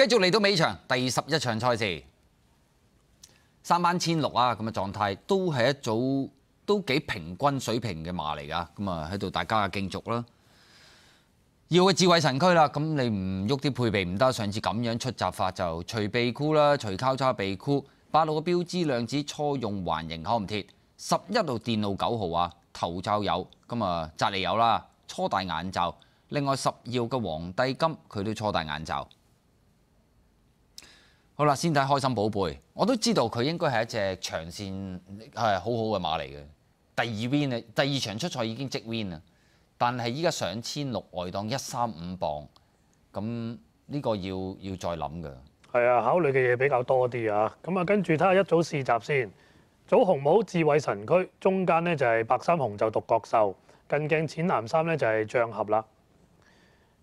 繼續嚟到尾場第十一場賽事，三班千六啊咁嘅狀態都係一組都幾平均水平嘅馬嚟㗎咁啊，喺度大家競逐啦。要嘅智慧神區啦，咁你唔喐啲配備唔得。上次咁樣出雜法就除鼻箍啦，除交叉鼻箍八路嘅標誌兩子初用環形口唔貼十一路電腦九號啊，頭罩有咁啊，扎利有啦，初戴眼罩。另外十要嘅皇帝金佢都初戴眼罩。好啦，先睇開心寶貝，我都知道佢應該係一隻長線係好好嘅馬嚟嘅。第二 win 啊，第二場出賽已經即 win 啦，但係依家上千六外檔一三五磅，咁呢個要要再諗嘅。係啊，考慮嘅嘢比較多啲啊。咁啊，跟住睇下一組試集先，早紅帽智慧神區，中間呢就係白衫紅就獨角獸，近鏡淺藍衫呢就係象盒啦。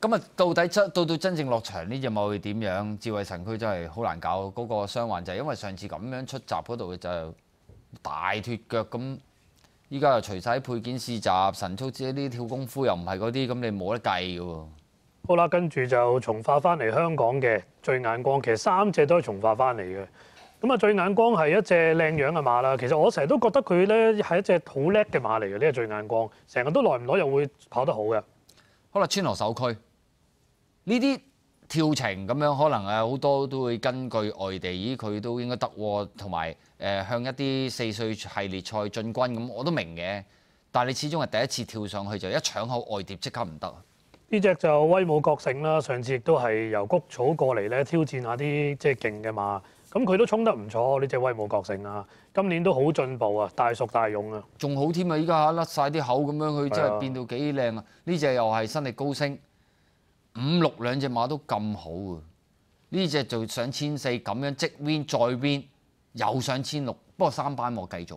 咁啊，到底真到到真正落場呢隻馬會點樣？智慧神區真係好難搞，嗰個傷患就係因為上次咁樣出閘嗰度就大脱腳咁，依家又除晒配件試閘，神速之呢啲跳功夫又唔係嗰啲，咁你冇得計嘅喎。好啦，跟住就重化翻嚟香港嘅最眼光，其實三隻都係重化翻嚟嘅。咁啊，最眼光係一隻靚樣嘅馬啦。其實我成日都覺得佢咧係一隻好叻嘅馬嚟嘅，呢個最眼光成日都耐唔耐又會跑得好嘅。好啦，川河首區。呢啲跳程咁樣可能誒好多都會根據外地，咦佢都應該得喎。同埋誒向一啲四歲系列賽進軍咁，我都明嘅。但係你始終係第一次跳上去就一搶口外碟即刻唔得。呢只就威武國性啦，上次亦都係由谷草過嚟咧挑戰下啲即係勁嘅馬，咁佢都衝得唔錯。呢只威武國性啊，今年都好進步啊，大熟大勇啊，仲好添啊！依家甩晒啲口咁樣佢真係變到幾靚啊！呢只又係新力高升。五六兩隻馬都咁好喎，呢只就上千四，咁樣即 win 再 win 又上千六，不過三班我繼續，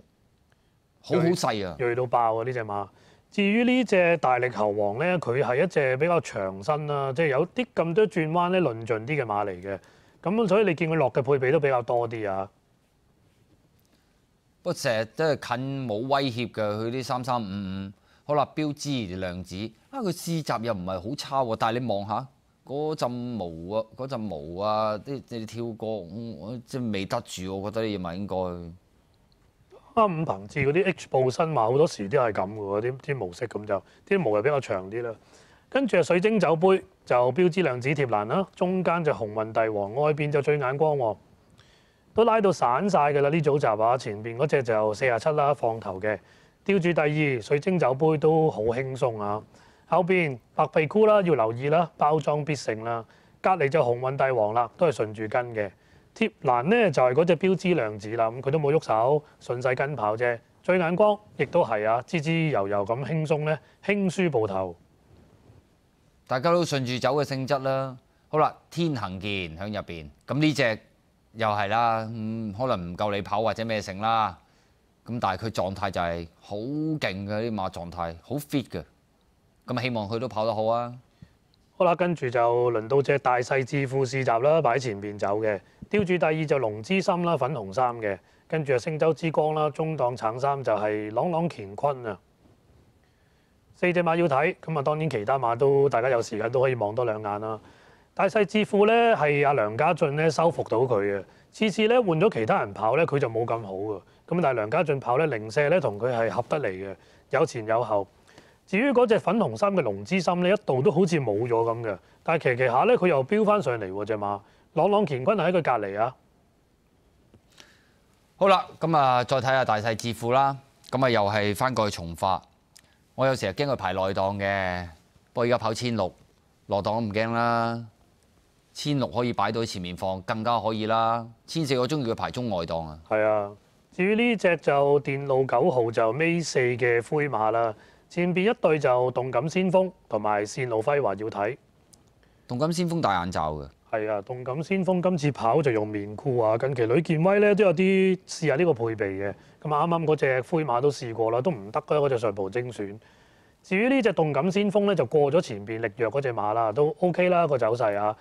好好細啊，鋭到爆啊呢只馬。至於呢只大力球王呢，佢係一隻比較長身啦，即係有啲咁多轉彎咧，輪進啲嘅馬嚟嘅。咁所以你見佢落嘅配比都比較多啲啊。不成日都係近冇威脅嘅，佢啲三三五五。好啦，標誌量子啊，佢試集又唔係好差喎，但係你望下嗰陣毛啊，嗰陣毛啊，啲你跳過我即係未得住，我覺得呢嘢咪應該。啊，五鵬志嗰啲 H 報身馬好多時都係咁嘅喎，啲啲模式咁就啲毛又比較長啲啦。跟住水晶酒杯就標誌量子貼欄啦，中間就紅雲帝王，外邊就最眼光喎。都拉到散晒嘅啦，呢組集啊，前邊嗰只就四廿七啦，放頭嘅。吊住第二水晶酒杯都好輕鬆啊！後邊白皮箍啦，要留意啦，包裝必勝啦。隔離就紅運帝王啦，都係順住跟嘅。鐵欄咧就係嗰只標誌量子啦，咁佢都冇喐手，順勢跟跑啫。最眼光亦都係啊，滋滋油油咁輕鬆咧，輕舒步頭。大家都順住酒嘅性質啦。好啦，天行健響入邊，咁呢只又係啦，嗯，可能唔夠你跑或者咩性啦。咁但係佢狀態就係好勁嘅，啲馬狀態好 fit 嘅，咁希望佢都跑得好啊！好啦，跟住就輪到只大勢致富試集啦，擺前面走嘅。吊住第二就龍之森啦，粉紅衫嘅，跟住啊星州之光啦，中檔橙衫就係朗朗乾坤啊！四隻馬要睇，咁啊當然其他馬都大家有時間都可以望多兩眼啦。大細致富咧係阿梁家俊咧收復到佢嘅，次次咧換咗其他人跑咧佢就冇咁好嘅，咁但係梁家俊跑咧零舍咧同佢係合得嚟嘅，有前有後。至於嗰只粉紅衫嘅龍之森咧一度都好似冇咗咁嘅，但係期期下咧佢又飆翻上嚟喎，咋馬，朗朗乾坤係喺佢隔離啊！好啦，咁啊再睇下大細致富啦，咁啊又係翻過去重發。我有時啊驚佢排內檔嘅，不過而家跑千六，落檔都唔驚啦。千六可以擺到喺前面放，更加可以啦。千四我中意佢排中外檔啊，係啊。至於呢只就電路九號就尾四嘅灰馬啦。前邊一對就動感先鋒同埋線路輝華要睇動感先鋒戴眼罩嘅係啊。動感先鋒今次跑就用棉褲啊。近期女健威咧都有啲試下呢個配備嘅。咁啊，啱啱嗰只灰馬都試過啦，都唔得㗎。嗰只上部精選。至於呢只動感先鋒咧，就過咗前邊力弱嗰只馬啦，都 O K 啦個走勢啊。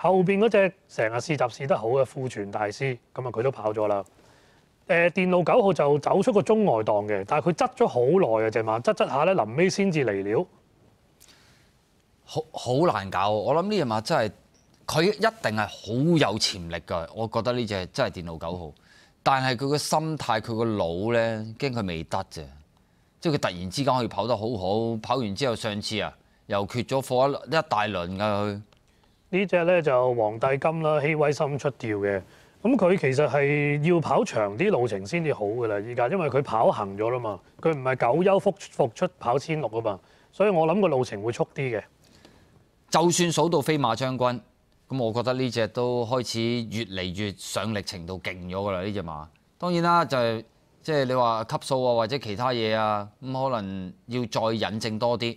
後邊嗰只成日試集試得好嘅庫存大師，咁啊佢都跑咗啦。誒電腦九號就走出個中外檔嘅，但係佢執咗好耐啊！只馬，執執下咧，臨尾先至嚟了。好好難搞，我諗呢只馬真係佢一定係好有潛力㗎。我覺得呢只真係電腦九號，但係佢個心態、佢個腦咧，驚佢未得啫。即係佢突然之間可以跑得好好，跑完之後上次啊又缺咗貨一一大輪㗎佢。呢只咧就黃帝金啦，氣威森出調嘅，咁佢其實係要跑長啲路程先至好噶啦，依家因為佢跑行咗啦嘛，佢唔係九休復復出跑千六啊嘛，所以我諗個路程會速啲嘅。就算數到飛馬將軍，咁我覺得呢只都開始越嚟越上力程度勁咗噶啦，呢只馬。當然啦，就係即係你話級數啊或者其他嘢啊，咁可能要再引證多啲。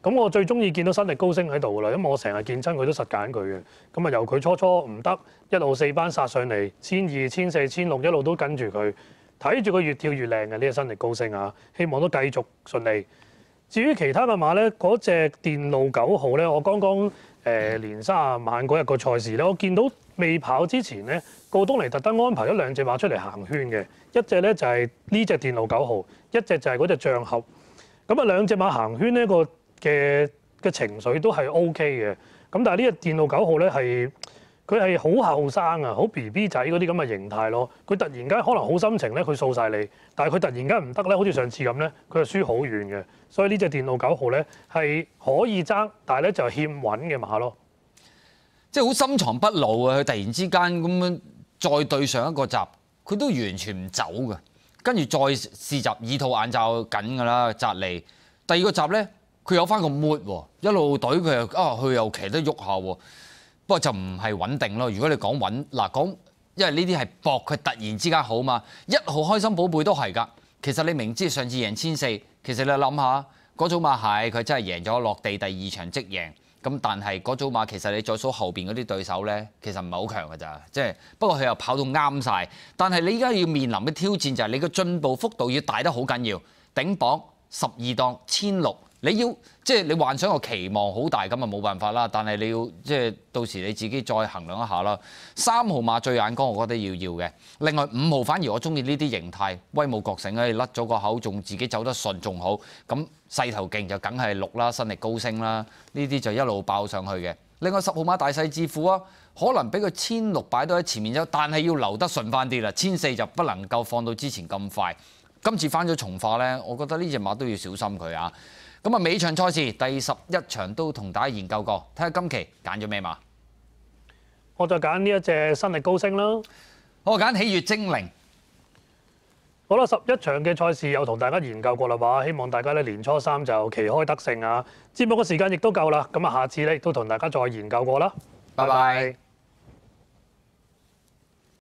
咁我最中意見到新力高升喺度噶啦，因為我成日見親佢都實揀佢嘅。咁啊由佢初初唔得一路四班殺上嚟，千二、千四、千六一路都跟住佢，睇住佢越跳越靚嘅呢個新力高升啊！希望都繼續順利。至於其他嘅馬咧，嗰只電路九號咧，我剛剛誒年卅萬嗰日個賽事咧，我見到未跑之前咧，郭東尼特登安排咗兩隻馬出嚟行圈嘅，一隻咧就係呢只電路九號，一隻就係嗰只象盒。咁啊兩隻馬行圈呢個。嘅嘅情緒都係 O K 嘅咁，但係呢只電腦九號咧係佢係好後生啊，好 B B 仔嗰啲咁嘅形態咯。佢突然間可能好心情咧，佢掃晒你，但係佢突然間唔得咧，好似上次咁咧，佢就輸好遠嘅。所以呢只電腦九號咧係可以爭，但係咧就欠穩嘅馬咯，即係好深藏不露啊！佢突然之間咁樣再對上一個集，佢都完全唔走嘅，跟住再試集耳套眼罩緊㗎啦，扎你第二個集咧。佢有翻個喎，一路懟佢又啊，佢又騎得喐下喎，不過就唔係穩定咯。如果你講穩嗱講，因為呢啲係搏佢突然之間好嘛？一號開心寶貝都係㗎。其實你明知上次贏千四，其實你諗下嗰組馬係佢真係贏咗落地第二場即贏咁，但係嗰組馬其實你再數後邊嗰啲對手咧，其實唔係好強㗎咋。即係不過佢又跑到啱晒。但係你依家要面臨嘅挑戰就係你嘅進步幅度要大得好緊要。頂榜十二檔千六。你要即係你幻想個期望好大咁啊，冇辦法啦。但係你要即係到時你自己再衡量一下啦。三號馬最眼光，我覺得要要嘅。另外五號反而我中意呢啲形態威武國醒咧，甩咗個口仲自己走得順仲好咁勢頭勁就梗係六啦，身力高升啦。呢啲就一路爆上去嘅。另外十號馬大勢致富啊，可能俾佢千六擺到喺前面咗，但係要留得順翻啲啦。千四就不能夠放到之前咁快。今次翻咗重化呢，我覺得呢只馬都要小心佢啊。咁啊，尾場賽事第十一場都同大家研究過，睇下今期揀咗咩嘛？我就揀呢一隻新力高升啦，我揀喜悦精靈。好啦，十一場嘅賽事又同大家研究過啦，希望大家咧年初三就旗開得勝啊！節目嘅時間亦都夠啦，咁啊，下次咧都同大家再研究過啦。拜拜。